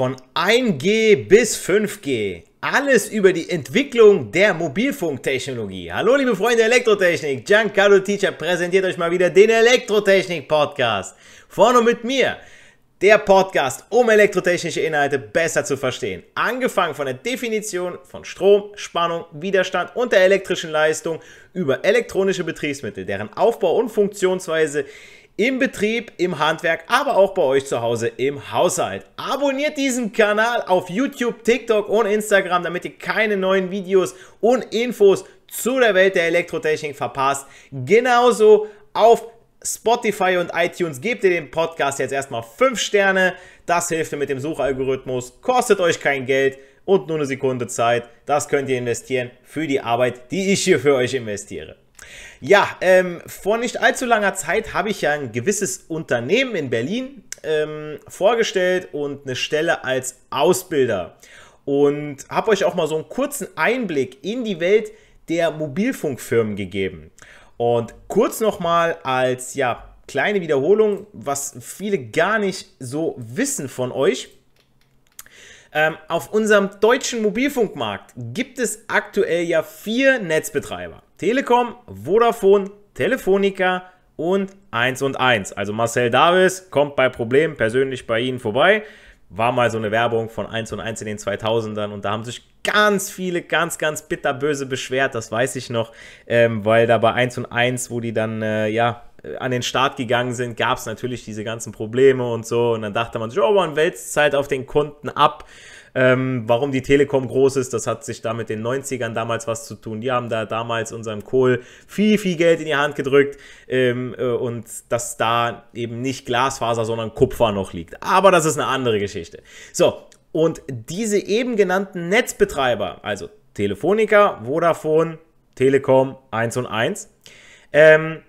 Von 1G bis 5G. Alles über die Entwicklung der Mobilfunktechnologie. Hallo liebe Freunde der Elektrotechnik. Giancarlo Teacher präsentiert euch mal wieder den Elektrotechnik-Podcast. Vorne mit mir. Der Podcast, um elektrotechnische Inhalte besser zu verstehen. Angefangen von der Definition von Strom, Spannung, Widerstand und der elektrischen Leistung über elektronische Betriebsmittel, deren Aufbau und Funktionsweise im Betrieb, im Handwerk, aber auch bei euch zu Hause im Haushalt. Abonniert diesen Kanal auf YouTube, TikTok und Instagram, damit ihr keine neuen Videos und Infos zu der Welt der Elektrotechnik verpasst. Genauso auf Spotify und iTunes gebt ihr dem Podcast jetzt erstmal 5 Sterne. Das hilft mir mit dem Suchalgorithmus, kostet euch kein Geld und nur eine Sekunde Zeit. Das könnt ihr investieren für die Arbeit, die ich hier für euch investiere. Ja, ähm, vor nicht allzu langer Zeit habe ich ja ein gewisses Unternehmen in Berlin ähm, vorgestellt und eine Stelle als Ausbilder. Und habe euch auch mal so einen kurzen Einblick in die Welt der Mobilfunkfirmen gegeben. Und kurz nochmal als ja, kleine Wiederholung, was viele gar nicht so wissen von euch. Ähm, auf unserem deutschen Mobilfunkmarkt gibt es aktuell ja vier Netzbetreiber. Telekom, Vodafone, Telefonica und 1 und 1. Also Marcel Davis kommt bei Problemen persönlich bei Ihnen vorbei. War mal so eine Werbung von 1 und 1 in den 2000ern und da haben sich ganz viele ganz, ganz bitterböse beschwert, das weiß ich noch, ähm, weil da bei 1 und 1, wo die dann, äh, ja, äh, an den Start gegangen sind, gab es natürlich diese ganzen Probleme und so. Und dann dachte man sich, oh, man wälzt Zeit auf den Kunden ab. Ähm, warum die Telekom groß ist, das hat sich da mit den 90ern damals was zu tun. Die haben da damals unserem Kohl viel, viel Geld in die Hand gedrückt ähm, äh, und dass da eben nicht Glasfaser, sondern Kupfer noch liegt. Aber das ist eine andere Geschichte. So, und diese eben genannten Netzbetreiber, also Telefonica, Vodafone, Telekom, 1 und 1, ähm,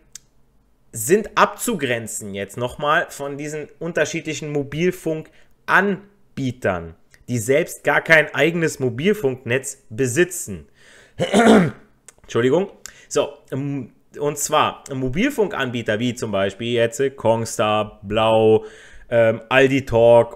sind abzugrenzen jetzt nochmal von diesen unterschiedlichen Mobilfunkanbietern, die selbst gar kein eigenes Mobilfunknetz besitzen. Entschuldigung. So, ähm, und zwar Mobilfunkanbieter wie zum Beispiel jetzt äh, Kongstar, Blau, ähm, Aldi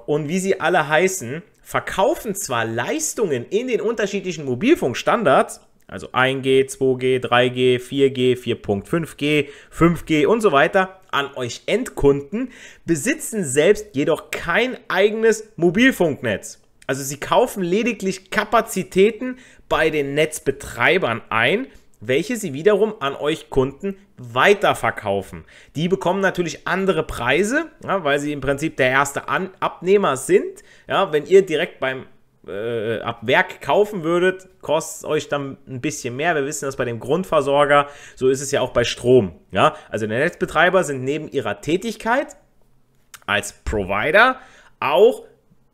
und wie sie alle heißen, verkaufen zwar Leistungen in den unterschiedlichen Mobilfunkstandards, also 1G, 2G, 3G, 4G, 4.5G, 5G und so weiter an euch Endkunden, besitzen selbst jedoch kein eigenes Mobilfunknetz. Also sie kaufen lediglich Kapazitäten bei den Netzbetreibern ein, welche sie wiederum an euch Kunden weiterverkaufen. Die bekommen natürlich andere Preise, ja, weil sie im Prinzip der erste an Abnehmer sind. Ja, wenn ihr direkt beim äh, ab Werk kaufen würdet, kostet euch dann ein bisschen mehr. Wir wissen das bei dem Grundversorger, so ist es ja auch bei Strom. Ja? Also der Netzbetreiber sind neben ihrer Tätigkeit als Provider auch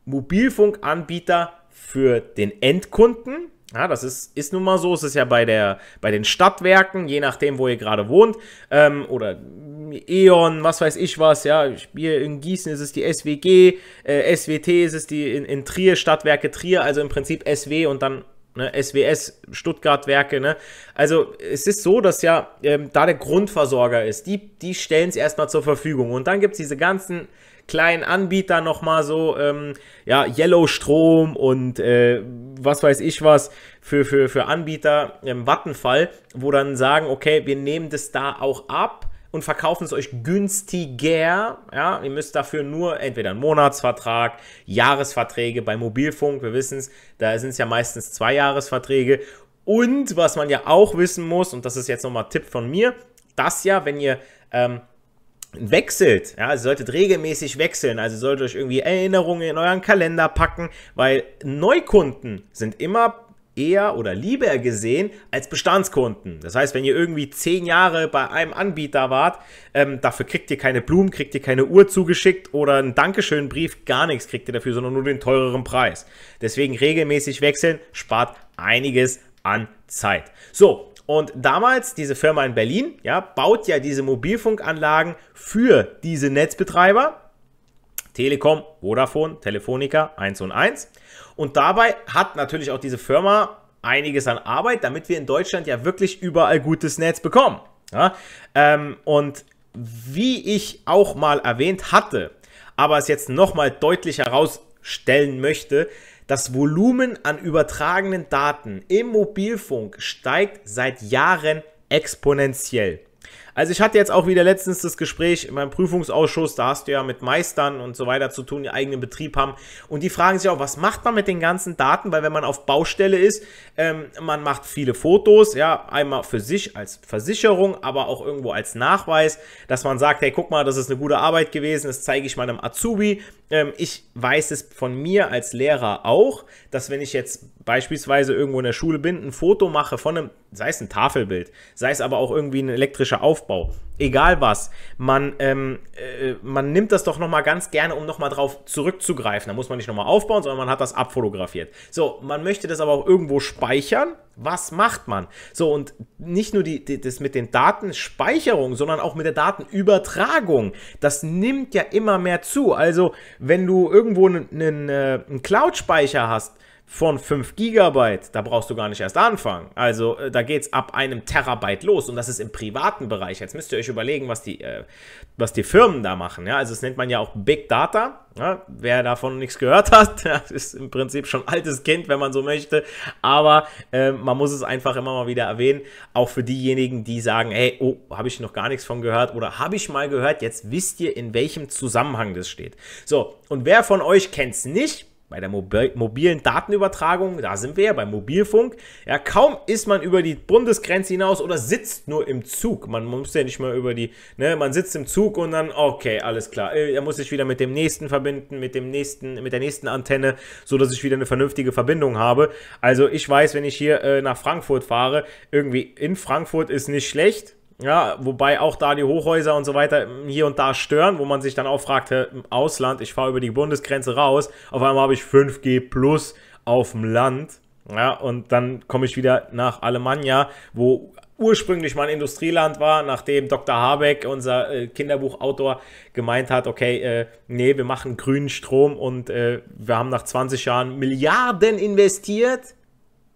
Mobilfunkanbieter für den Endkunden ja, das ist, ist nun mal so. Es ist ja bei, der, bei den Stadtwerken, je nachdem, wo ihr gerade wohnt, ähm, oder E.ON, was weiß ich was, ja. Hier in Gießen ist es die SWG, äh, SWT ist es die in, in Trier, Stadtwerke Trier, also im Prinzip SW und dann ne, SWS, Stuttgart-Werke, ne? Also es ist so, dass ja ähm, da der Grundversorger ist. Die, die stellen es erstmal zur Verfügung. Und dann gibt es diese ganzen kleinen Anbietern nochmal so, ähm, ja, Yellow Strom und äh, was weiß ich was für, für, für Anbieter im Wattenfall, wo dann sagen, okay, wir nehmen das da auch ab und verkaufen es euch günstiger. Ja, ihr müsst dafür nur entweder einen Monatsvertrag, Jahresverträge bei Mobilfunk, wir wissen es, da sind es ja meistens zwei Jahresverträge. Und was man ja auch wissen muss, und das ist jetzt nochmal Tipp von mir, dass ja, wenn ihr ähm, wechselt. Ja, also ihr solltet regelmäßig wechseln. Also solltet euch irgendwie Erinnerungen in euren Kalender packen, weil Neukunden sind immer eher oder lieber gesehen als Bestandskunden. Das heißt, wenn ihr irgendwie zehn Jahre bei einem Anbieter wart, ähm, dafür kriegt ihr keine Blumen, kriegt ihr keine Uhr zugeschickt oder einen Dankeschönbrief, gar nichts kriegt ihr dafür, sondern nur den teureren Preis. Deswegen regelmäßig wechseln, spart einiges an Zeit. So, und damals, diese Firma in Berlin, ja, baut ja diese Mobilfunkanlagen für diese Netzbetreiber. Telekom, Vodafone, Telefonica, 1 und 1. Und dabei hat natürlich auch diese Firma einiges an Arbeit, damit wir in Deutschland ja wirklich überall gutes Netz bekommen. Ja, ähm, und wie ich auch mal erwähnt hatte, aber es jetzt nochmal deutlich herausstellen möchte, das Volumen an übertragenen Daten im Mobilfunk steigt seit Jahren exponentiell. Also ich hatte jetzt auch wieder letztens das Gespräch in meinem Prüfungsausschuss, da hast du ja mit Meistern und so weiter zu tun, die eigenen Betrieb haben. Und die fragen sich auch, was macht man mit den ganzen Daten? Weil wenn man auf Baustelle ist, ähm, man macht viele Fotos, ja, einmal für sich als Versicherung, aber auch irgendwo als Nachweis, dass man sagt, hey, guck mal, das ist eine gute Arbeit gewesen, das zeige ich meinem Azubi. Ähm, ich weiß es von mir als Lehrer auch, dass wenn ich jetzt beispielsweise irgendwo in der Schule bin, ein Foto mache von einem, sei es ein Tafelbild, sei es aber auch irgendwie ein elektrischer Aufbau, Aufbau, egal was, man, ähm, äh, man nimmt das doch nochmal ganz gerne, um nochmal drauf zurückzugreifen. Da muss man nicht nochmal aufbauen, sondern man hat das abfotografiert. So, man möchte das aber auch irgendwo speichern. Was macht man? So, und nicht nur die, die, das mit den Datenspeicherungen, sondern auch mit der Datenübertragung. Das nimmt ja immer mehr zu. Also, wenn du irgendwo einen, einen, äh, einen Cloud-Speicher hast, von 5 GB, da brauchst du gar nicht erst anfangen. Also äh, da geht es ab einem Terabyte los und das ist im privaten Bereich. Jetzt müsst ihr euch überlegen, was die, äh, was die Firmen da machen. Ja? Also das nennt man ja auch Big Data. Ja? Wer davon nichts gehört hat, das ist im Prinzip schon altes Kind, wenn man so möchte. Aber äh, man muss es einfach immer mal wieder erwähnen. Auch für diejenigen, die sagen, hey, oh, habe ich noch gar nichts von gehört oder habe ich mal gehört, jetzt wisst ihr, in welchem Zusammenhang das steht. So, und wer von euch kennt es nicht? bei der mobil mobilen Datenübertragung, da sind wir ja beim Mobilfunk, ja, kaum ist man über die Bundesgrenze hinaus oder sitzt nur im Zug. Man muss ja nicht mal über die, ne, man sitzt im Zug und dann, okay, alles klar, äh, er muss sich wieder mit dem nächsten verbinden, mit dem nächsten, mit der nächsten Antenne, so dass ich wieder eine vernünftige Verbindung habe. Also ich weiß, wenn ich hier äh, nach Frankfurt fahre, irgendwie in Frankfurt ist nicht schlecht, ja, wobei auch da die Hochhäuser und so weiter hier und da stören, wo man sich dann auch fragte, im Ausland, ich fahre über die Bundesgrenze raus, auf einmal habe ich 5G plus auf dem Land. Ja, und dann komme ich wieder nach Alemannia, wo ursprünglich mein Industrieland war, nachdem Dr. Habeck, unser äh, Kinderbuchautor, gemeint hat, okay, äh, nee, wir machen grünen Strom und äh, wir haben nach 20 Jahren Milliarden investiert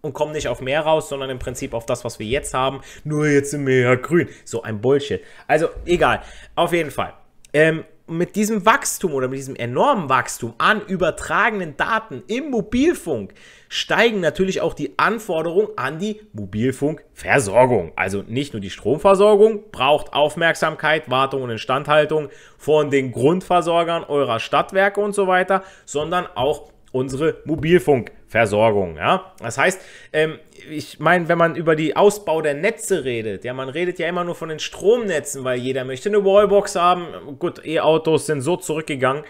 und kommen nicht auf mehr raus, sondern im Prinzip auf das, was wir jetzt haben. Nur jetzt sind wir ja grün. So ein Bullshit. Also egal. Auf jeden Fall. Ähm, mit diesem Wachstum oder mit diesem enormen Wachstum an übertragenen Daten im Mobilfunk steigen natürlich auch die Anforderungen an die Mobilfunkversorgung. Also nicht nur die Stromversorgung braucht Aufmerksamkeit, Wartung und Instandhaltung von den Grundversorgern eurer Stadtwerke und so weiter, sondern auch unsere Mobilfunk Versorgung. Ja? Das heißt, ähm, ich meine, wenn man über den Ausbau der Netze redet, ja, man redet ja immer nur von den Stromnetzen, weil jeder möchte eine Wallbox haben. Gut, E-Autos sind so zurückgegangen.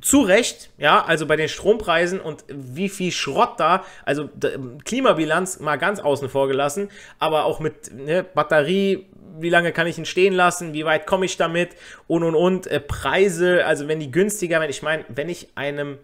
Zu Recht, ja, also bei den Strompreisen und wie viel Schrott da, also Klimabilanz mal ganz außen vor gelassen, aber auch mit ne, Batterie, wie lange kann ich ihn stehen lassen, wie weit komme ich damit und und und. Äh, Preise, also wenn die günstiger werden, ich meine, wenn ich einem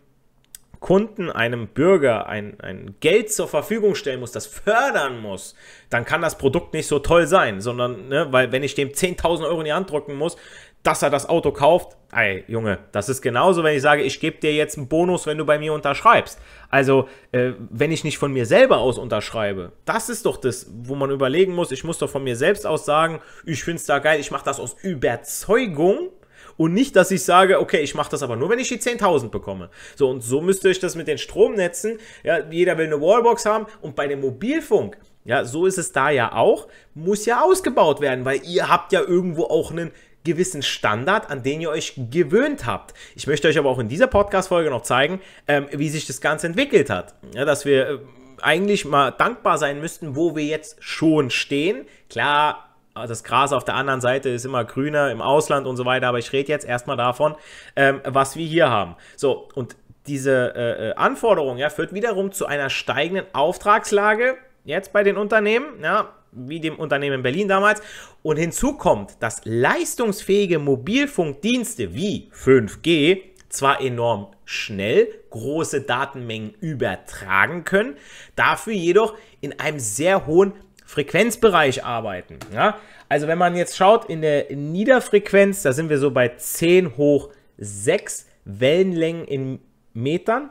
Kunden, einem Bürger ein, ein Geld zur Verfügung stellen muss, das fördern muss, dann kann das Produkt nicht so toll sein, sondern, ne, weil wenn ich dem 10.000 Euro in die Hand drücken muss, dass er das Auto kauft, ey, Junge, das ist genauso, wenn ich sage, ich gebe dir jetzt einen Bonus, wenn du bei mir unterschreibst. Also, äh, wenn ich nicht von mir selber aus unterschreibe, das ist doch das, wo man überlegen muss, ich muss doch von mir selbst aus sagen, ich finde es da geil, ich mache das aus Überzeugung und nicht, dass ich sage, okay, ich mache das aber nur, wenn ich die 10.000 bekomme. So und so müsste ich das mit den Stromnetzen, ja, jeder will eine Wallbox haben und bei dem Mobilfunk, ja, so ist es da ja auch, muss ja ausgebaut werden, weil ihr habt ja irgendwo auch einen gewissen Standard, an den ihr euch gewöhnt habt. Ich möchte euch aber auch in dieser Podcast-Folge noch zeigen, ähm, wie sich das Ganze entwickelt hat. Ja, dass wir äh, eigentlich mal dankbar sein müssten, wo wir jetzt schon stehen. Klar, also das Gras auf der anderen Seite ist immer grüner im Ausland und so weiter, aber ich rede jetzt erstmal davon, ähm, was wir hier haben. So, und diese äh, äh Anforderung ja, führt wiederum zu einer steigenden Auftragslage jetzt bei den Unternehmen, ja, wie dem Unternehmen in Berlin damals. Und hinzu kommt, dass leistungsfähige Mobilfunkdienste wie 5G zwar enorm schnell große Datenmengen übertragen können, dafür jedoch in einem sehr hohen Frequenzbereich arbeiten. Ja? Also wenn man jetzt schaut, in der Niederfrequenz, da sind wir so bei 10 hoch 6 Wellenlängen in Metern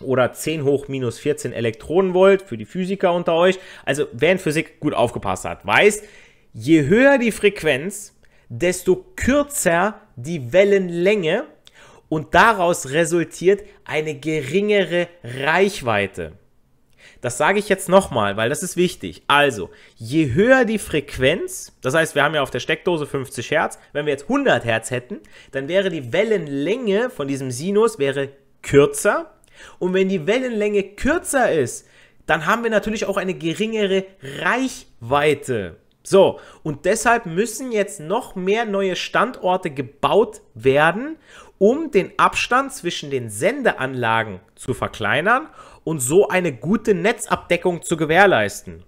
oder 10 hoch minus 14 Elektronenvolt für die Physiker unter euch. Also wer in Physik gut aufgepasst hat, weiß, je höher die Frequenz, desto kürzer die Wellenlänge und daraus resultiert eine geringere Reichweite. Das sage ich jetzt nochmal, weil das ist wichtig. Also, je höher die Frequenz, das heißt, wir haben ja auf der Steckdose 50 Hertz, wenn wir jetzt 100 Hertz hätten, dann wäre die Wellenlänge von diesem Sinus wäre kürzer. Und wenn die Wellenlänge kürzer ist, dann haben wir natürlich auch eine geringere Reichweite. So, und deshalb müssen jetzt noch mehr neue Standorte gebaut werden, um den Abstand zwischen den Sendeanlagen zu verkleinern und so eine gute Netzabdeckung zu gewährleisten.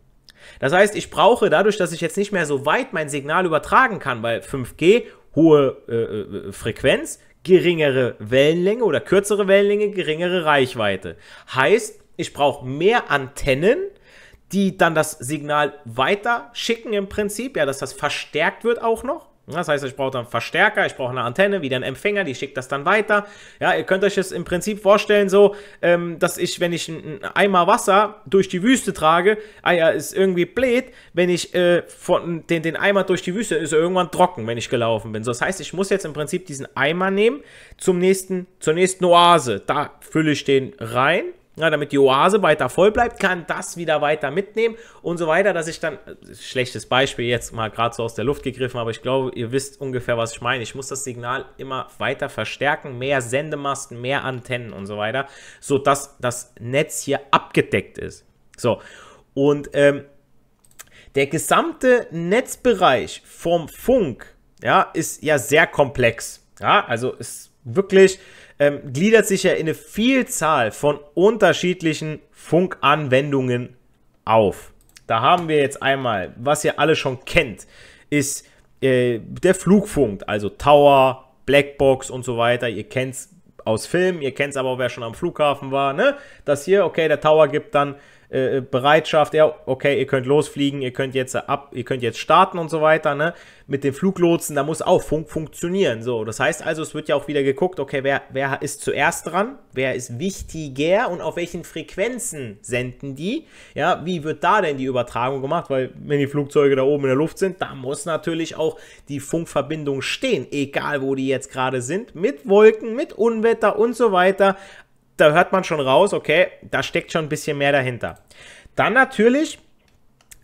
Das heißt, ich brauche dadurch, dass ich jetzt nicht mehr so weit mein Signal übertragen kann, weil 5G hohe äh, äh, Frequenz, geringere Wellenlänge oder kürzere Wellenlänge, geringere Reichweite. Heißt, ich brauche mehr Antennen, die dann das Signal weiter schicken im Prinzip, ja, dass das verstärkt wird auch noch. Hm, das heißt, ich brauche dann einen Verstärker, ich brauche eine Antenne, wieder einen Empfänger, die schickt das dann weiter. Ja, ihr könnt euch das im Prinzip vorstellen so, ähm, dass ich, wenn ich einen Eimer Wasser durch die Wüste trage, ah ja, ist irgendwie blöd, wenn ich äh, von den, den Eimer durch die Wüste, ist er irgendwann trocken, wenn ich gelaufen bin. So, das heißt, ich muss jetzt im Prinzip diesen Eimer nehmen zum nächsten, zur nächsten Oase. Da fülle ich den rein ja, damit die Oase weiter voll bleibt, kann das wieder weiter mitnehmen und so weiter, dass ich dann, schlechtes Beispiel jetzt mal gerade so aus der Luft gegriffen, aber ich glaube, ihr wisst ungefähr, was ich meine. Ich muss das Signal immer weiter verstärken, mehr Sendemasten, mehr Antennen und so weiter, sodass das Netz hier abgedeckt ist. So, und ähm, der gesamte Netzbereich vom Funk, ja, ist ja sehr komplex. Ja, also ist wirklich ähm, gliedert sich ja in eine Vielzahl von unterschiedlichen Funkanwendungen auf. Da haben wir jetzt einmal, was ihr alle schon kennt, ist äh, der Flugfunk, also Tower, Blackbox und so weiter. Ihr kennt es aus Filmen, ihr kennt es aber auch, wer schon am Flughafen war, ne? Das hier, okay, der Tower gibt dann äh, äh, Bereitschaft, ja, okay, ihr könnt losfliegen, ihr könnt jetzt ab, ihr könnt jetzt starten und so weiter, ne? Mit den Fluglotsen, da muss auch Funk funktionieren. So, das heißt also, es wird ja auch wieder geguckt, okay, wer, wer ist zuerst dran, wer ist wichtiger und auf welchen Frequenzen senden die? Ja, wie wird da denn die Übertragung gemacht? Weil wenn die Flugzeuge da oben in der Luft sind, da muss natürlich auch die Funkverbindung stehen, egal wo die jetzt gerade sind, mit Wolken, mit Unwetter und so weiter da hört man schon raus, okay, da steckt schon ein bisschen mehr dahinter. Dann natürlich,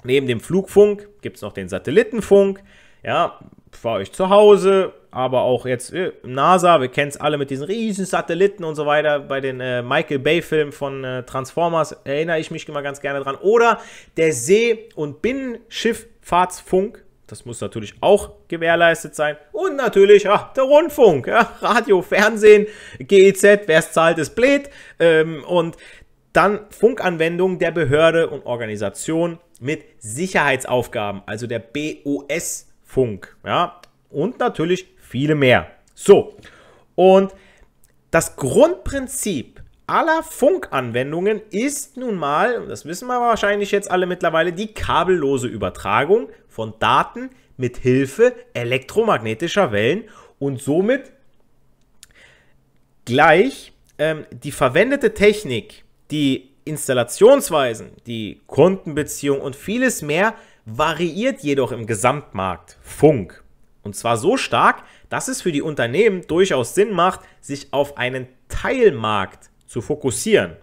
neben dem Flugfunk gibt es noch den Satellitenfunk, ja, für euch zu Hause, aber auch jetzt äh, NASA, wir kennen es alle mit diesen riesen Satelliten und so weiter, bei den äh, Michael Bay-Filmen von äh, Transformers erinnere ich mich immer ganz gerne dran. Oder der See- und Binnenschifffahrtsfunk, das muss natürlich auch gewährleistet sein. Und natürlich ja, der Rundfunk, ja, Radio, Fernsehen, GEZ, wer es zahlt, ist blöd. Ähm, und dann Funkanwendungen der Behörde und Organisation mit Sicherheitsaufgaben, also der BOS-Funk. Ja, und natürlich viele mehr. So, und das Grundprinzip aller Funkanwendungen ist nun mal, das wissen wir wahrscheinlich jetzt alle mittlerweile, die kabellose Übertragung von Daten mit Hilfe elektromagnetischer Wellen und somit gleich ähm, die verwendete Technik, die Installationsweisen, die Kundenbeziehung und vieles mehr variiert jedoch im Gesamtmarkt Funk. Und zwar so stark, dass es für die Unternehmen durchaus Sinn macht, sich auf einen Teilmarkt zu fokussieren.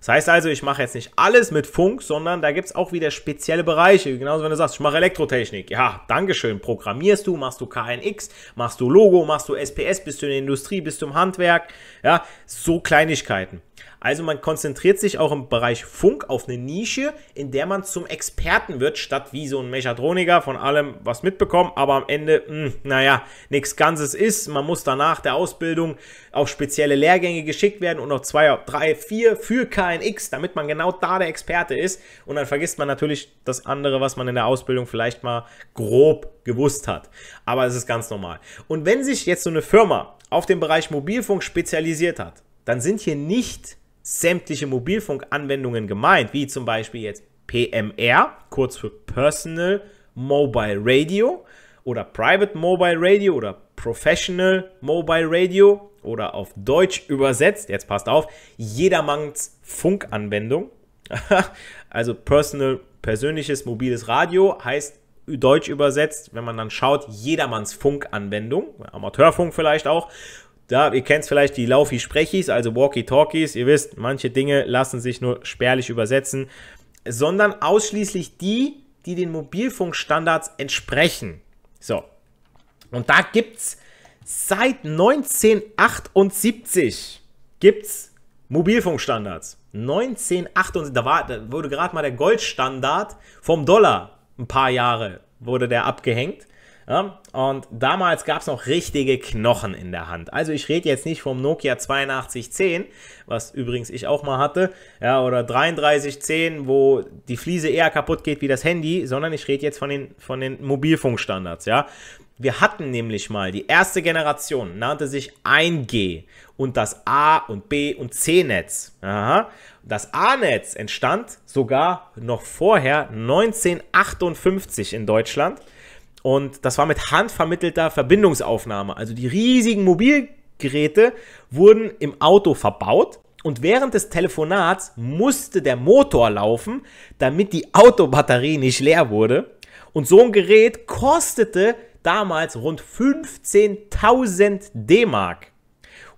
Das heißt also, ich mache jetzt nicht alles mit Funk, sondern da gibt es auch wieder spezielle Bereiche. Genauso wenn du sagst, ich mache Elektrotechnik. Ja, Dankeschön. Programmierst du, machst du KNX, machst du Logo, machst du SPS, bist du in der Industrie, bist du im Handwerk. Ja, so Kleinigkeiten. Also man konzentriert sich auch im Bereich Funk auf eine Nische, in der man zum Experten wird, statt wie so ein Mechatroniker von allem was mitbekommen, aber am Ende, mh, hm, naja, nichts Ganzes ist. Man muss danach der Ausbildung auf spezielle Lehrgänge geschickt werden und noch zwei, drei, vier für KNX, damit man genau da der Experte ist. Und dann vergisst man natürlich das andere, was man in der Ausbildung vielleicht mal grob gewusst hat. Aber es ist ganz normal. Und wenn sich jetzt so eine Firma auf den Bereich Mobilfunk spezialisiert hat, dann sind hier nicht sämtliche Mobilfunkanwendungen gemeint, wie zum Beispiel jetzt PMR, kurz für Personal Mobile Radio oder Private Mobile Radio oder Professional Mobile Radio oder auf Deutsch übersetzt, jetzt passt auf, jedermanns Funkanwendung. also Personal, persönliches mobiles Radio heißt deutsch übersetzt, wenn man dann schaut, jedermanns Funkanwendung, Amateurfunk vielleicht auch, da, ihr kennt vielleicht die Laufi-Sprechis, also Walkie-Talkies. Ihr wisst, manche Dinge lassen sich nur spärlich übersetzen, sondern ausschließlich die, die den Mobilfunkstandards entsprechen. So. Und da gibt es seit 1978 gibt's Mobilfunkstandards. 1978, da, war, da wurde gerade mal der Goldstandard vom Dollar ein paar Jahre wurde der abgehängt. Ja, und damals gab es noch richtige Knochen in der Hand. Also ich rede jetzt nicht vom Nokia 8210, was übrigens ich auch mal hatte, ja, oder 3310, wo die Fliese eher kaputt geht wie das Handy, sondern ich rede jetzt von den, von den Mobilfunkstandards. Ja. Wir hatten nämlich mal die erste Generation, nannte sich 1G und das A und B und C-Netz. Das A-Netz entstand sogar noch vorher 1958 in Deutschland und das war mit handvermittelter Verbindungsaufnahme. Also die riesigen Mobilgeräte wurden im Auto verbaut und während des Telefonats musste der Motor laufen, damit die Autobatterie nicht leer wurde. Und so ein Gerät kostete damals rund 15.000 D-Mark.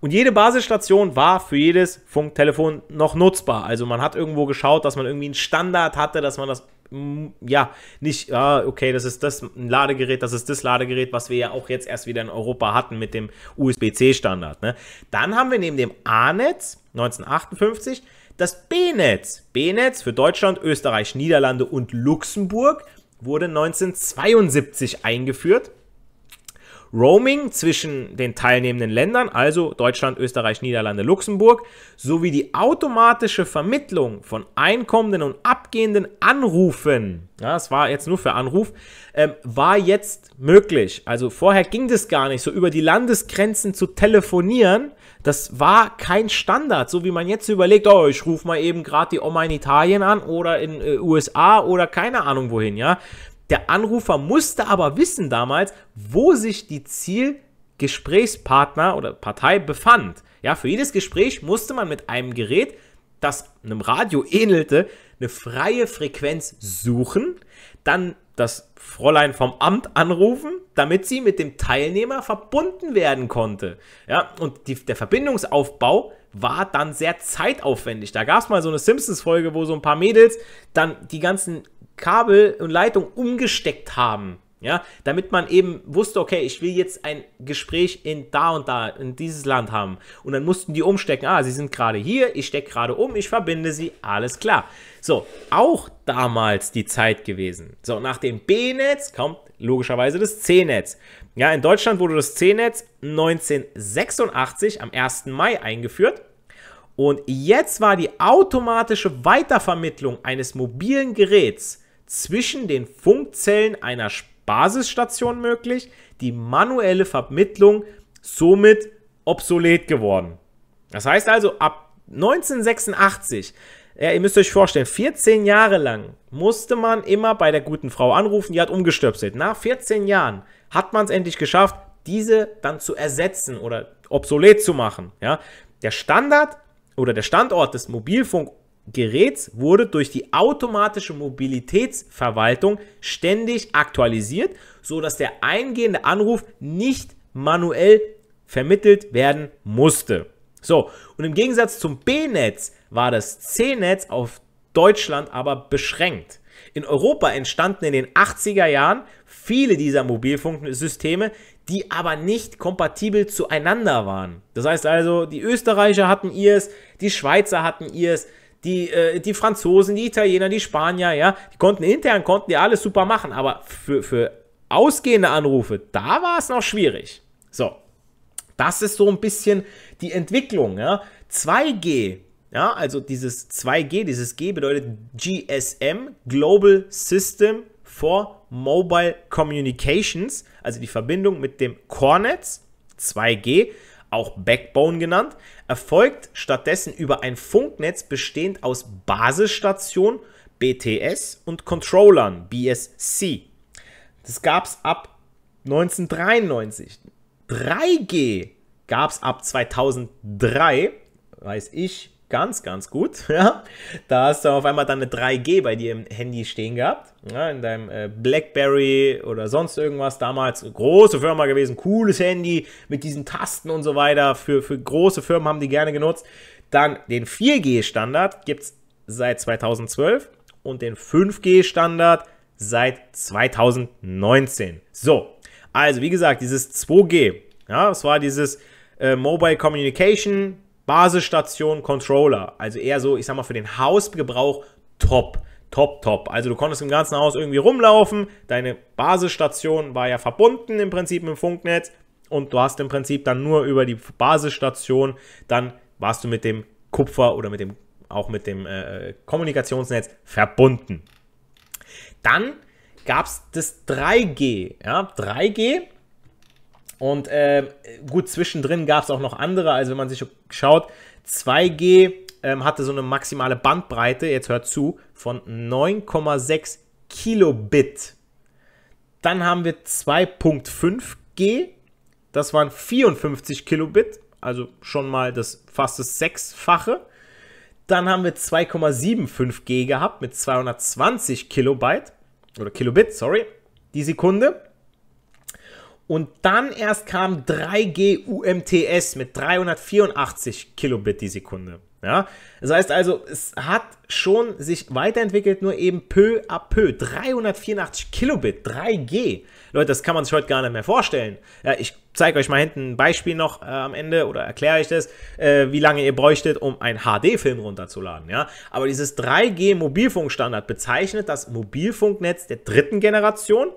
Und jede Basisstation war für jedes Funktelefon noch nutzbar. Also man hat irgendwo geschaut, dass man irgendwie einen Standard hatte, dass man das Mm, ja, nicht, ah, okay, das ist das Ladegerät, das ist das Ladegerät, was wir ja auch jetzt erst wieder in Europa hatten mit dem USB-C-Standard. Ne? Dann haben wir neben dem A-Netz 1958 das B-Netz. B-Netz für Deutschland, Österreich, Niederlande und Luxemburg wurde 1972 eingeführt Roaming zwischen den teilnehmenden Ländern, also Deutschland, Österreich, Niederlande, Luxemburg, sowie die automatische Vermittlung von einkommenden und abgehenden Anrufen, ja, das war jetzt nur für Anruf, ähm, war jetzt möglich. Also vorher ging das gar nicht, so über die Landesgrenzen zu telefonieren, das war kein Standard, so wie man jetzt überlegt, oh, ich rufe mal eben gerade die Oma in Italien an oder in äh, USA oder keine Ahnung wohin, ja. Der Anrufer musste aber wissen damals, wo sich die Zielgesprächspartner oder Partei befand. Ja, für jedes Gespräch musste man mit einem Gerät, das einem Radio ähnelte, eine freie Frequenz suchen, dann das Fräulein vom Amt anrufen, damit sie mit dem Teilnehmer verbunden werden konnte. Ja, und die, der Verbindungsaufbau war dann sehr zeitaufwendig. Da gab es mal so eine Simpsons-Folge, wo so ein paar Mädels dann die ganzen Kabel und Leitung umgesteckt haben. Ja, damit man eben wusste, okay, ich will jetzt ein Gespräch in da und da, in dieses Land haben. Und dann mussten die umstecken. Ah, sie sind gerade hier, ich stecke gerade um, ich verbinde sie, alles klar. So, auch damals die Zeit gewesen. So, nach dem B-Netz kommt logischerweise das C-Netz. Ja, in Deutschland wurde das C-Netz 1986 am 1. Mai eingeführt. Und jetzt war die automatische Weitervermittlung eines mobilen Geräts zwischen den Funkzellen einer Basisstation möglich, die manuelle Vermittlung somit obsolet geworden. Das heißt also, ab 1986, ja, ihr müsst euch vorstellen, 14 Jahre lang musste man immer bei der guten Frau anrufen, die hat umgestöpselt. Nach 14 Jahren hat man es endlich geschafft, diese dann zu ersetzen oder obsolet zu machen. Ja? Der Standard oder der Standort des Mobilfunk- Geräts wurde durch die automatische Mobilitätsverwaltung ständig aktualisiert, so dass der eingehende Anruf nicht manuell vermittelt werden musste. So, und im Gegensatz zum B-Netz war das C-Netz auf Deutschland aber beschränkt. In Europa entstanden in den 80er Jahren viele dieser Mobilfunksysteme, die aber nicht kompatibel zueinander waren. Das heißt also, die Österreicher hatten ihrs, die Schweizer hatten ihrs, die, äh, die Franzosen, die Italiener, die Spanier, ja, die konnten intern, konnten die alles super machen, aber für, für ausgehende Anrufe, da war es noch schwierig. So, das ist so ein bisschen die Entwicklung, ja. 2G, ja, also dieses 2G, dieses G bedeutet GSM, Global System for Mobile Communications, also die Verbindung mit dem Core-Netz, 2G, auch Backbone genannt, erfolgt stattdessen über ein Funknetz bestehend aus Basisstation BTS, und Controllern, BSC. Das gab es ab 1993. 3G gab es ab 2003, weiß ich, ganz, ganz gut. Ja? Da hast du auf einmal dann eine 3G bei dir im Handy stehen gehabt, ja? in deinem äh, Blackberry oder sonst irgendwas. Damals große Firma gewesen, cooles Handy mit diesen Tasten und so weiter. Für, für große Firmen haben die gerne genutzt. Dann den 4G-Standard gibt es seit 2012 und den 5G-Standard seit 2019. So, also wie gesagt, dieses 2G, ja, es war dieses äh, Mobile Communication Basisstation, Controller. Also eher so, ich sag mal, für den Hausgebrauch top. Top, top. Also du konntest im ganzen Haus irgendwie rumlaufen. Deine Basisstation war ja verbunden im Prinzip mit dem Funknetz. Und du hast im Prinzip dann nur über die Basisstation, dann warst du mit dem Kupfer oder mit dem, auch mit dem äh, Kommunikationsnetz verbunden. Dann gab es das 3G. Ja, 3G und äh, gut, zwischendrin gab es auch noch andere. Also wenn man sich schaut, 2G ähm, hatte so eine maximale Bandbreite, jetzt hört zu, von 9,6 Kilobit. Dann haben wir 2.5G, das waren 54 Kilobit, also schon mal das fast das Sechsfache. Dann haben wir 2,75G gehabt mit 220 Kilobyte oder Kilobit, sorry, die Sekunde. Und dann erst kam 3G UMTS mit 384 Kilobit die Sekunde. Ja? Das heißt also, es hat schon sich weiterentwickelt, nur eben peu à peu. 384 Kilobit, 3G. Leute, das kann man sich heute gar nicht mehr vorstellen. Ja, ich zeige euch mal hinten ein Beispiel noch äh, am Ende oder erkläre euch das, äh, wie lange ihr bräuchtet, um einen HD-Film runterzuladen. Ja? Aber dieses 3G-Mobilfunkstandard bezeichnet das Mobilfunknetz der dritten Generation,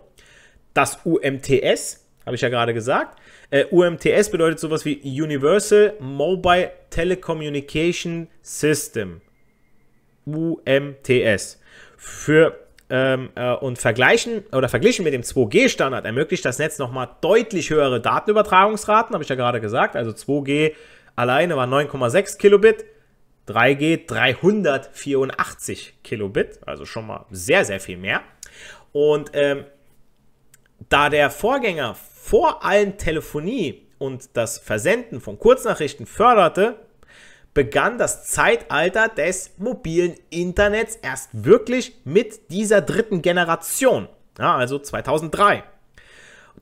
das UMTS habe ich ja gerade gesagt. Äh, UMTS bedeutet sowas wie Universal Mobile Telecommunication System. UMTS. Für ähm, äh, und vergleichen oder verglichen mit dem 2G-Standard ermöglicht das Netz nochmal deutlich höhere Datenübertragungsraten, habe ich ja gerade gesagt. Also 2G alleine war 9,6 Kilobit, 3G 384 Kilobit, also schon mal sehr, sehr viel mehr. Und ähm, da der Vorgänger vor allem Telefonie und das Versenden von Kurznachrichten förderte, begann das Zeitalter des mobilen Internets erst wirklich mit dieser dritten Generation, ja, also 2003.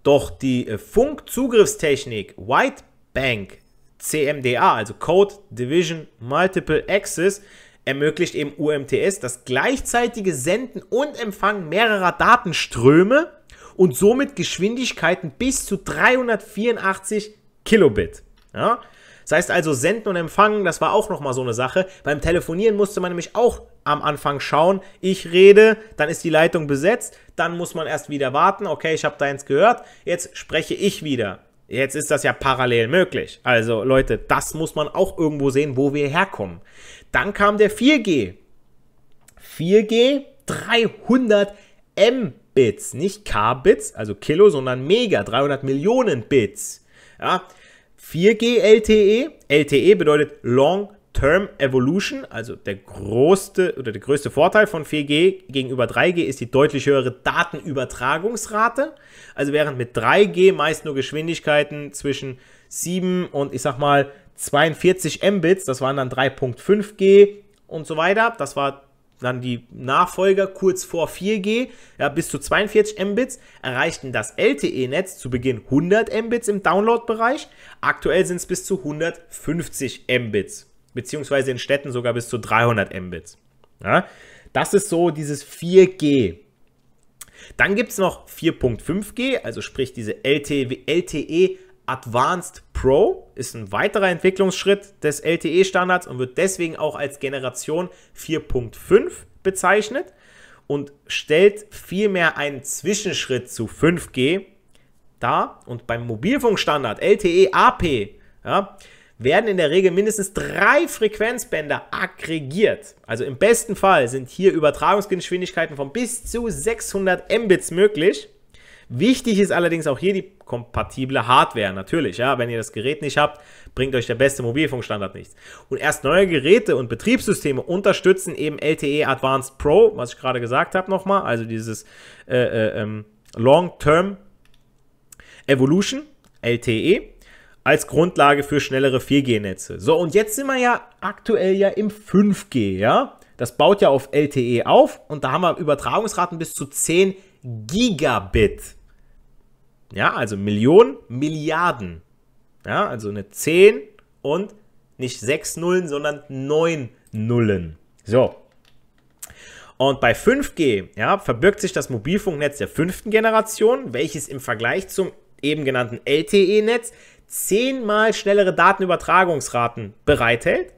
Doch die äh, Funkzugriffstechnik Whitebank CMDA, also Code Division Multiple Access, ermöglicht eben UMTS das gleichzeitige Senden und Empfangen mehrerer Datenströme und somit Geschwindigkeiten bis zu 384 Kilobit. Ja? Das heißt also senden und empfangen, das war auch nochmal so eine Sache. Beim Telefonieren musste man nämlich auch am Anfang schauen, ich rede, dann ist die Leitung besetzt, dann muss man erst wieder warten, okay, ich habe deins gehört, jetzt spreche ich wieder. Jetzt ist das ja parallel möglich. Also Leute, das muss man auch irgendwo sehen, wo wir herkommen. Dann kam der 4G. 4G 300 M Bits, nicht K-Bits, also Kilo, sondern Mega, 300 Millionen Bits. Ja, 4G LTE, LTE bedeutet Long Term Evolution, also der größte oder der größte Vorteil von 4G gegenüber 3G ist die deutlich höhere Datenübertragungsrate. Also während mit 3G meist nur Geschwindigkeiten zwischen 7 und ich sag mal 42 Mbits, das waren dann 3.5G und so weiter. Das war dann die Nachfolger kurz vor 4G, ja, bis zu 42 Mbits, erreichten das LTE-Netz zu Beginn 100 Mbits im Download-Bereich. Aktuell sind es bis zu 150 Mbits, beziehungsweise in Städten sogar bis zu 300 Mbits. Ja, das ist so dieses 4G. Dann gibt es noch 4.5G, also sprich diese LTE Advanced Pro ist ein weiterer Entwicklungsschritt des LTE-Standards und wird deswegen auch als Generation 4.5 bezeichnet und stellt vielmehr einen Zwischenschritt zu 5G dar. Und beim Mobilfunkstandard LTE AP ja, werden in der Regel mindestens drei Frequenzbänder aggregiert. Also im besten Fall sind hier Übertragungsgeschwindigkeiten von bis zu 600 Mbits möglich. Wichtig ist allerdings auch hier die kompatible Hardware. Natürlich, ja, wenn ihr das Gerät nicht habt, bringt euch der beste Mobilfunkstandard nichts. Und erst neue Geräte und Betriebssysteme unterstützen eben LTE Advanced Pro, was ich gerade gesagt habe nochmal, also dieses äh, äh, ähm, Long-Term Evolution, LTE, als Grundlage für schnellere 4G-Netze. So, und jetzt sind wir ja aktuell ja im 5G, ja. Das baut ja auf LTE auf und da haben wir Übertragungsraten bis zu 10 Gigabit. Ja, also Millionen, Milliarden. Ja, also eine 10 und nicht 6 Nullen, sondern 9 Nullen. So. Und bei 5G ja, verbirgt sich das Mobilfunknetz der fünften Generation, welches im Vergleich zum eben genannten LTE-Netz zehnmal schnellere Datenübertragungsraten bereithält,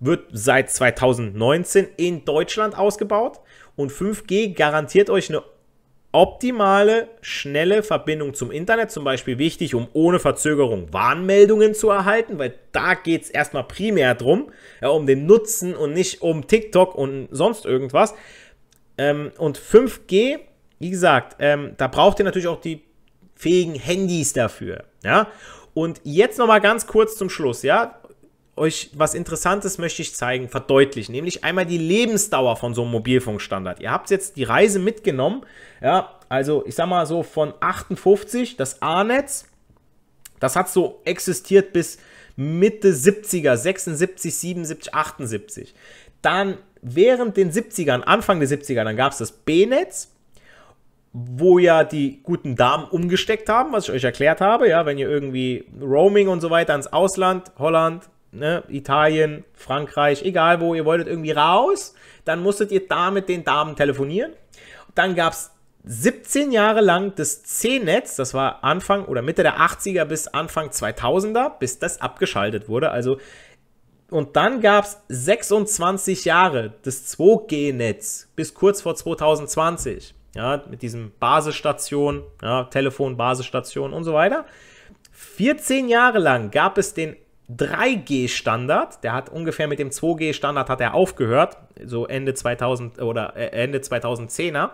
wird seit 2019 in Deutschland ausgebaut und 5G garantiert euch eine optimale, schnelle Verbindung zum Internet, zum Beispiel wichtig, um ohne Verzögerung Warnmeldungen zu erhalten, weil da geht es erstmal primär drum, ja, um den Nutzen und nicht um TikTok und sonst irgendwas. Ähm, und 5G, wie gesagt, ähm, da braucht ihr natürlich auch die fähigen Handys dafür, ja. Und jetzt nochmal ganz kurz zum Schluss, ja euch was Interessantes möchte ich zeigen, verdeutlichen, nämlich einmal die Lebensdauer von so einem Mobilfunkstandard. Ihr habt jetzt die Reise mitgenommen, ja, also ich sag mal so von 58, das A-Netz, das hat so existiert bis Mitte 70er, 76, 77, 78. Dann während den 70ern, Anfang der 70er, dann gab es das B-Netz, wo ja die guten Damen umgesteckt haben, was ich euch erklärt habe, ja, wenn ihr irgendwie Roaming und so weiter ins Ausland, Holland, ne, Italien, Frankreich, egal wo, ihr wolltet irgendwie raus, dann musstet ihr da mit den Damen telefonieren. Dann gab es 17 Jahre lang das C-Netz, das war Anfang oder Mitte der 80er bis Anfang 2000er, bis das abgeschaltet wurde. Also, und dann gab es 26 Jahre das 2G-Netz bis kurz vor 2020. Ja, mit diesem Basisstation, ja, Telefon, Basisstation und so weiter. 14 Jahre lang gab es den 3G-Standard, der hat ungefähr mit dem 2G-Standard hat er aufgehört, so Ende 2000 oder äh, Ende 2010er.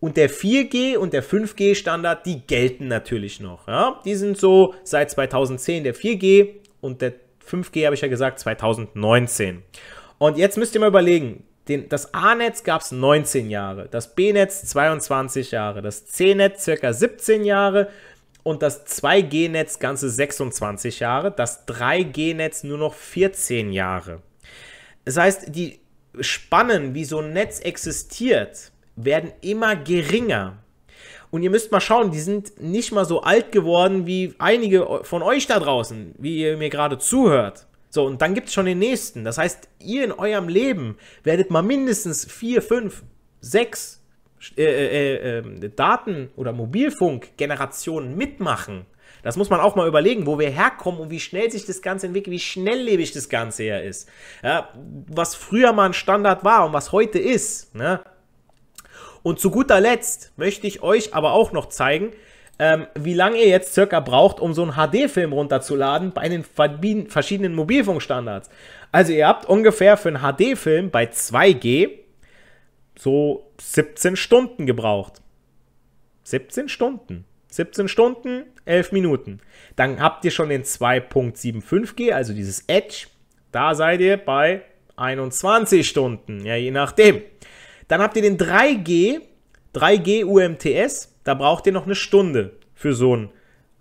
Und der 4G und der 5G-Standard, die gelten natürlich noch. Ja? Die sind so seit 2010 der 4G und der 5G habe ich ja gesagt 2019. Und jetzt müsst ihr mal überlegen, den, das A-Netz gab es 19 Jahre, das B-Netz 22 Jahre, das C-Netz circa 17 Jahre und das 2G-Netz ganze 26 Jahre, das 3G-Netz nur noch 14 Jahre. Das heißt, die Spannen, wie so ein Netz existiert, werden immer geringer. Und ihr müsst mal schauen, die sind nicht mal so alt geworden wie einige von euch da draußen, wie ihr mir gerade zuhört. So, und dann gibt es schon den nächsten. Das heißt, ihr in eurem Leben werdet mal mindestens 4, 5, 6, äh, äh, äh ähm, Daten- oder Mobilfunkgenerationen mitmachen. Das muss man auch mal überlegen, wo wir herkommen und wie schnell sich das Ganze entwickelt, wie schnelllebig das Ganze her ist. Ja, was früher mal ein Standard war und was heute ist. Ne? Und zu guter Letzt möchte ich euch aber auch noch zeigen, ähm, wie lange ihr jetzt circa braucht, um so einen HD-Film runterzuladen bei den verschiedenen Mobilfunkstandards. Also ihr habt ungefähr für einen HD-Film bei 2G so 17 Stunden gebraucht. 17 Stunden. 17 Stunden, 11 Minuten. Dann habt ihr schon den 2.75G, also dieses Edge. Da seid ihr bei 21 Stunden, ja, je nachdem. Dann habt ihr den 3G, 3G UMTS. Da braucht ihr noch eine Stunde für so einen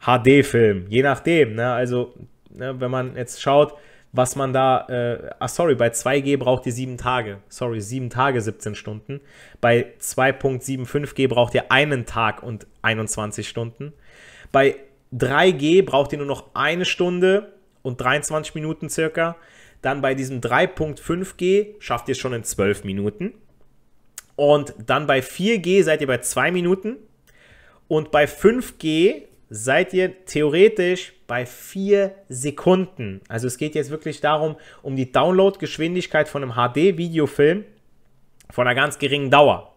HD-Film, je nachdem. Ne? Also, ne, wenn man jetzt schaut, was man da, äh, ah sorry, bei 2G braucht ihr 7 Tage, sorry, 7 Tage 17 Stunden, bei 2.75G braucht ihr einen Tag und 21 Stunden, bei 3G braucht ihr nur noch eine Stunde und 23 Minuten circa, dann bei diesem 3.5G schafft ihr es schon in 12 Minuten und dann bei 4G seid ihr bei 2 Minuten und bei 5G seid ihr theoretisch bei 4 Sekunden. Also es geht jetzt wirklich darum, um die Downloadgeschwindigkeit von einem HD-Videofilm von einer ganz geringen Dauer.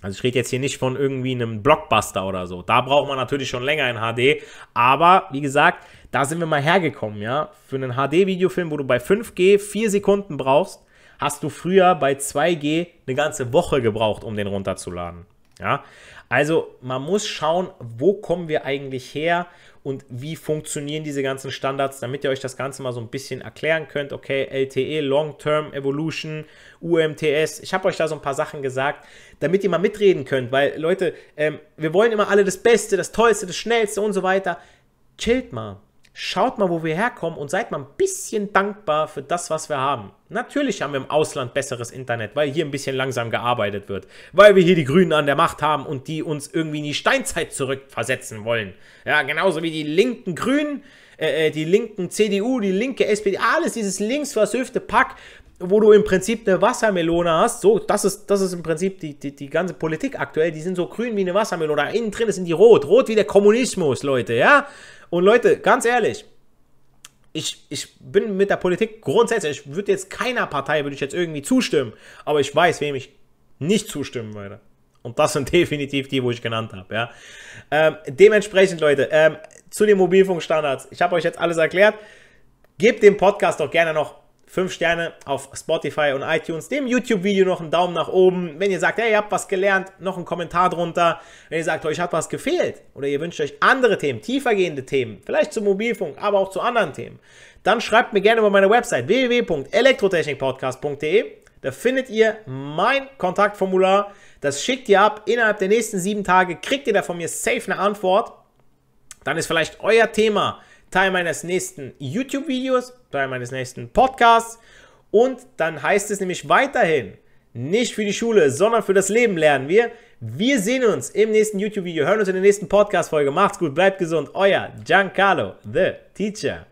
Also ich rede jetzt hier nicht von irgendwie einem Blockbuster oder so. Da braucht man natürlich schon länger in HD. Aber wie gesagt, da sind wir mal hergekommen, ja. Für einen HD-Videofilm, wo du bei 5G 4 Sekunden brauchst, hast du früher bei 2G eine ganze Woche gebraucht, um den runterzuladen. Ja, also man muss schauen, wo kommen wir eigentlich her und wie funktionieren diese ganzen Standards, damit ihr euch das Ganze mal so ein bisschen erklären könnt. Okay, LTE, Long Term Evolution, UMTS. Ich habe euch da so ein paar Sachen gesagt, damit ihr mal mitreden könnt, weil Leute, ähm, wir wollen immer alle das Beste, das Tollste, das Schnellste und so weiter. Chillt mal schaut mal, wo wir herkommen und seid mal ein bisschen dankbar für das, was wir haben. Natürlich haben wir im Ausland besseres Internet, weil hier ein bisschen langsam gearbeitet wird, weil wir hier die Grünen an der Macht haben und die uns irgendwie in die Steinzeit zurückversetzen wollen. Ja, genauso wie die linken Grünen, äh, äh die linken CDU, die linke SPD, alles dieses links versöfte Pack, wo du im Prinzip eine Wassermelone hast, so, das ist, das ist im Prinzip die, die, die ganze Politik aktuell, die sind so grün wie eine Wassermelone, innen drin sind die rot, rot wie der Kommunismus, Leute, ja? Und Leute, ganz ehrlich, ich, ich bin mit der Politik grundsätzlich, ich würde jetzt keiner Partei, würde ich jetzt irgendwie zustimmen, aber ich weiß, wem ich nicht zustimmen würde. Und das sind definitiv die, wo ich genannt habe. Ja. Ähm, dementsprechend, Leute, ähm, zu den Mobilfunkstandards. Ich habe euch jetzt alles erklärt. Gebt dem Podcast doch gerne noch 5 Sterne auf Spotify und iTunes, dem YouTube-Video noch einen Daumen nach oben. Wenn ihr sagt, hey, ihr habt was gelernt, noch einen Kommentar drunter. Wenn ihr sagt, euch hat was gefehlt oder ihr wünscht euch andere Themen, tiefergehende Themen, vielleicht zum Mobilfunk, aber auch zu anderen Themen, dann schreibt mir gerne über meine Website www.elektrotechnikpodcast.de. Da findet ihr mein Kontaktformular. Das schickt ihr ab. Innerhalb der nächsten sieben Tage kriegt ihr da von mir safe eine Antwort. Dann ist vielleicht euer Thema Teil meines nächsten YouTube-Videos, Teil meines nächsten Podcasts. Und dann heißt es nämlich weiterhin, nicht für die Schule, sondern für das Leben lernen wir. Wir sehen uns im nächsten YouTube-Video, hören uns in der nächsten Podcast-Folge. Macht's gut, bleibt gesund. Euer Giancarlo, the Teacher.